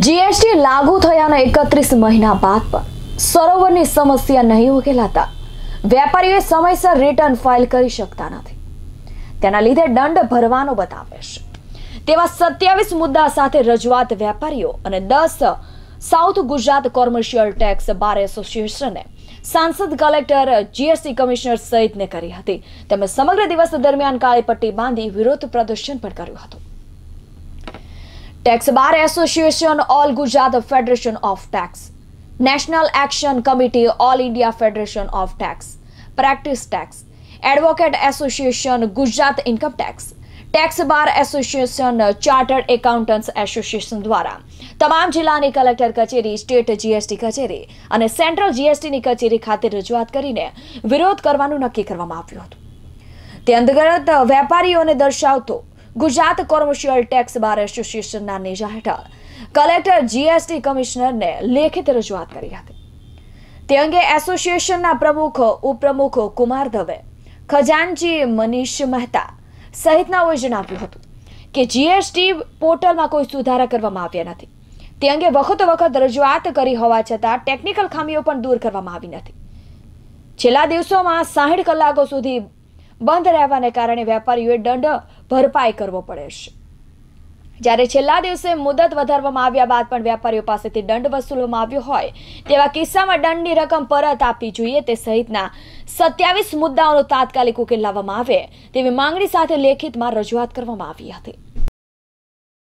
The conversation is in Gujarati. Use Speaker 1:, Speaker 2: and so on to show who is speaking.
Speaker 1: જીએસટી લાગુ થયાના એકત્રીસ મહિના બાદ પણ સરોવરની સમસ્યા નહીં ઉકેલાતા વેપારીઓ સમયસર રિટર્ન ફાઇલ કરી શકતા નથી તેના લીધે દંડ ભરવાનો બતાવે છે તેવા સત્યાવીસ મુદ્દા સાથે રજૂઆત વેપારીઓ અને દસ south Gujarat commercial tax bar એસોસિએશને સાંસદ કલેક્ટર જીએસટી કમિશનર સહિતને કરી હતી તેમણે સમગ્ર દિવસ દરમિયાન કાળી પટ્ટી બાંધી વિરોધ પ્રદર્શન પણ કર્યું હતું tax bar association all Gujarat federation of tax national action committee all India federation of tax practice tax advocate association Gujarat income tax tax bar association chartered accountants association દ્વારા તમામ જિલ્લાની કલેક્ટર કચેરી સ્ટેટ જીએસટી કચેરી અને સેન્ટ્રલ જીએસટીની કચેરી ખાતે રજૂઆત કરીને વિરોધ કરવાનું નક્કી કરવામાં આવ્યું હતું તે અંતર્ગત વેપારીઓને દર્શાવતો ગુજરાત કોમર્શિયલ ટેક્સ બાર એસોસિએશનના નેજા હેઠળ કલેક્ટર જીએસટી કમિશનરને લેખિત રજૂઆત કરી હતી તે અંગે એસોસિએશનના પ્રમુખ ઉપપ્રમુખ કુમાર દવે ખજાનજી મનીષ મહેતા સહિતનાઓએ જણાવ્યું હતું કે જીએસટી પોર્ટલમાં કોઈ સુધારા કરવામાં આવ્યા નથી તે અંગે વખત વખત રજૂઆત કરી હોવા છતાં ટેકનિકલ ખામીઓ પણ દૂર કરવામાં આવી નથી છેલ્લા દિવસોમાં સાહીઠ કલાકો સુધી બંધ રહેવાને કારણે વેપારીઓએ દંડ ભરપાઈ કરવો પડે છે જ્યારે છેલ્લા દિવસે મુદત વધારવામાં આવ્યા બાદ પણ વેપારીઓ પાસેથી દંડ વસૂલવામાં આવ્યો હોય તેવા કિસ્સામાં દંડની રકમ પરત આપવી જોઈએ તે સહિતના સત્યાવીસ મુદ્દાઓનો તાત્કાલિક ઉકેલ લાવવામાં આવે તેવી માંગણી સાથે લેખિતમાં રજૂઆત કરવામાં આવી હતી